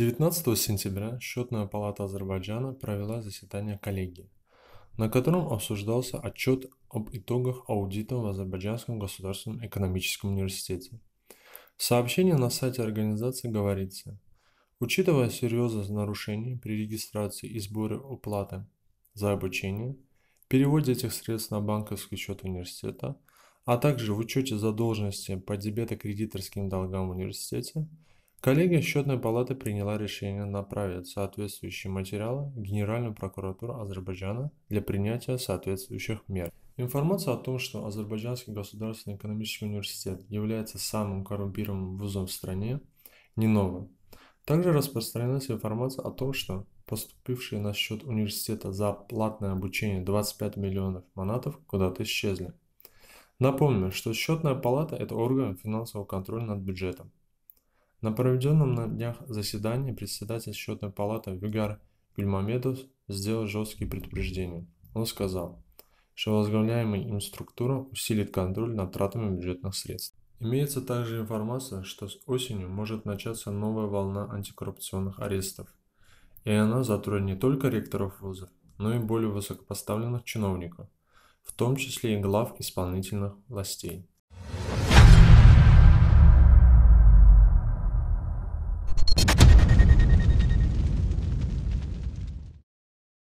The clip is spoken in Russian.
19 сентября Счетная палата Азербайджана провела заседание коллегии, на котором обсуждался отчет об итогах аудита в Азербайджанском государственном экономическом университете. В сообщении на сайте организации говорится, учитывая серьезность нарушений при регистрации и сборе уплаты за обучение, переводе этих средств на банковский счет университета, а также в учете задолженности по дебетокредиторским долгам университета. Коллегия Счетной палаты приняла решение направить соответствующие материалы в Генеральную прокуратуру Азербайджана для принятия соответствующих мер. Информация о том, что Азербайджанский государственный экономический университет является самым коррумпированным вузом в стране, не новая. Также распространилась информация о том, что поступившие на счет университета за платное обучение 25 миллионов манатов куда-то исчезли. Напомню, что счетная палата – это орган финансового контроля над бюджетом. На проведенном на днях заседании председатель счетной палаты Вигар Гульмамедов сделал жесткие предупреждения. Он сказал, что возглавляемая им структура усилит контроль над тратами бюджетных средств. Имеется также информация, что с осенью может начаться новая волна антикоррупционных арестов. И она затронет не только ректоров вузов, но и более высокопоставленных чиновников, в том числе и глав исполнительных властей.